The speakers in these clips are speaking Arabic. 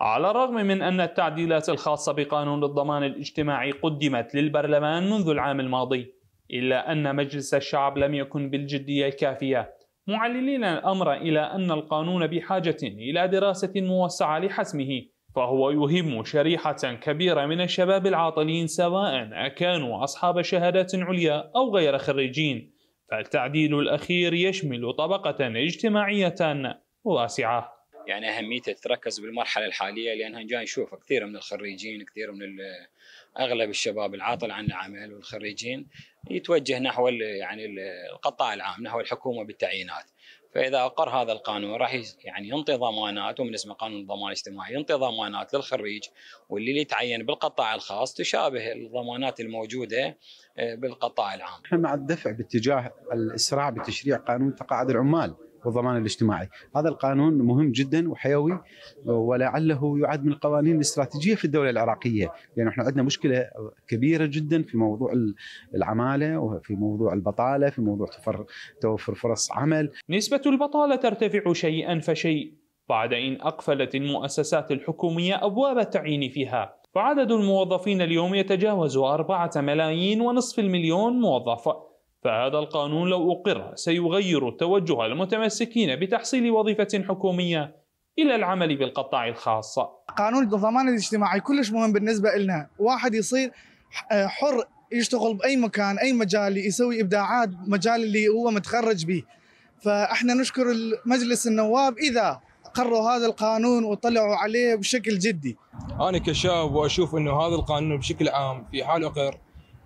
على الرغم من أن التعديلات الخاصة بقانون الضمان الاجتماعي قدمت للبرلمان منذ العام الماضي إلا أن مجلس الشعب لم يكن بالجدية الكافية معللين الأمر إلى أن القانون بحاجة إلى دراسة موسعة لحسمه فهو يهم شريحة كبيرة من الشباب العاطلين سواء أكانوا أصحاب شهادات عليا أو غير خريجين فالتعديل الأخير يشمل طبقة اجتماعية واسعة يعني اهميته تتركز بالمرحله الحاليه لانها جاي نشوف كثير من الخريجين كثير من اغلب الشباب العاطل عن العمل والخريجين يتوجه نحو يعني القطاع العام نحو الحكومه بالتعيينات فاذا اقر هذا القانون راح يعني ينطي ضمانات ومن اسمه قانون الضمان الاجتماعي ينطي ضمانات للخريج واللي يتعين بالقطاع الخاص تشابه الضمانات الموجوده آه، بالقطاع العام. احنا مع الدفع باتجاه الاسراع بتشريع قانون تقاعد العمال. والضمان الاجتماعي هذا القانون مهم جدا وحيوي ولعله يعد من القوانين الاستراتيجية في الدولة العراقية لأن يعني احنا عندنا مشكلة كبيرة جدا في موضوع العمالة وفي موضوع البطالة في موضوع توفر فرص عمل نسبة البطالة ترتفع شيئا فشيء بعد إن أقفلت المؤسسات الحكومية أبواب التعيين فيها فعدد الموظفين اليوم يتجاوز أربعة ملايين ونصف المليون موظف فهذا القانون لو أقر سيغير توجه المتمسكين بتحصيل وظيفة حكومية إلى العمل بالقطاع الخاص قانون الضمان الاجتماعي كلش مهم بالنسبة لنا واحد يصير حر يشتغل باي مكان اي مجال يسوي ابداعات مجال اللي هو متخرج به فاحنا نشكر مجلس النواب اذا قروا هذا القانون وطلعوا عليه بشكل جدي انا كشاب واشوف انه هذا القانون بشكل عام في حال اقر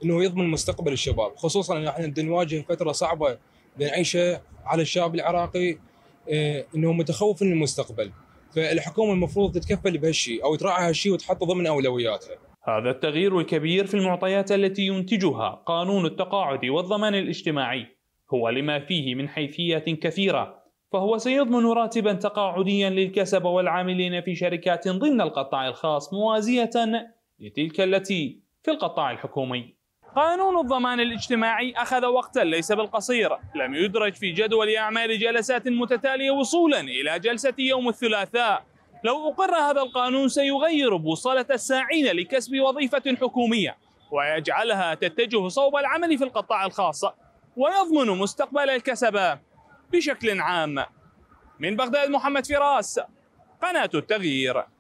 انه يضمن مستقبل الشباب خصوصا ان احنا نواجه فتره صعبه بنعيشها على الشاب العراقي آه، انه متخوف من المستقبل فالحكومه المفروض تتكفل بهالشيء او تراعي هالشيء وتحطه ضمن اولوياتها. هذا التغيير الكبير في المعطيات التي ينتجها قانون التقاعد والضمان الاجتماعي هو لما فيه من حيثيات كثيره فهو سيضمن راتبا تقاعديا للكسب والعاملين في شركات ضمن القطاع الخاص موازيه لتلك التي في القطاع الحكومي. قانون الضمان الاجتماعي أخذ وقتا ليس بالقصير لم يدرج في جدول أعمال جلسات متتالية وصولا إلى جلسة يوم الثلاثاء لو أقر هذا القانون سيغير بوصلة الساعين لكسب وظيفة حكومية ويجعلها تتجه صوب العمل في القطاع الخاص ويضمن مستقبل الكسبة بشكل عام من بغداد محمد فراس قناة التغيير